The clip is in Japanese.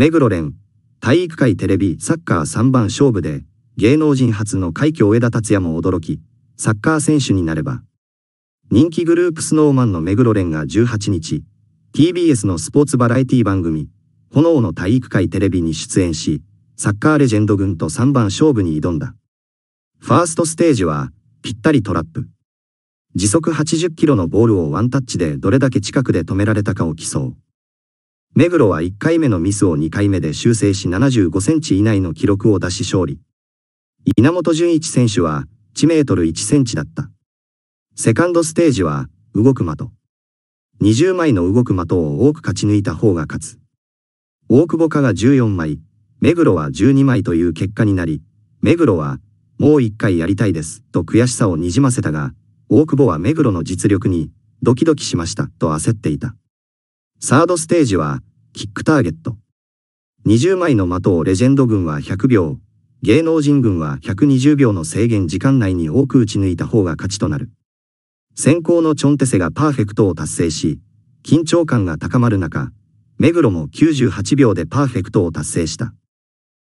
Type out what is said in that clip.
目黒連、体育会テレビサッカー3番勝負で、芸能人初の快挙上田達也も驚き、サッカー選手になれば。人気グループスノーマンの目黒連が18日、TBS のスポーツバラエティ番組、炎の体育会テレビに出演し、サッカーレジェンド軍と3番勝負に挑んだ。ファーストステージは、ぴったりトラップ。時速80キロのボールをワンタッチでどれだけ近くで止められたかを競う。目黒は1回目のミスを2回目で修正し75センチ以内の記録を出し勝利。稲本潤一選手は1メートル1センチだった。セカンドステージは動く的。20枚の動く的を多く勝ち抜いた方が勝つ。大久保家が14枚、目黒は12枚という結果になり、目黒はもう一回やりたいですと悔しさをにじませたが、大久保は目黒の実力にドキドキしましたと焦っていた。サードステージは、キックターゲット。20枚の的をレジェンド軍は100秒、芸能人軍は120秒の制限時間内に多く打ち抜いた方が勝ちとなる。先行のチョンテセがパーフェクトを達成し、緊張感が高まる中、目黒も98秒でパーフェクトを達成した。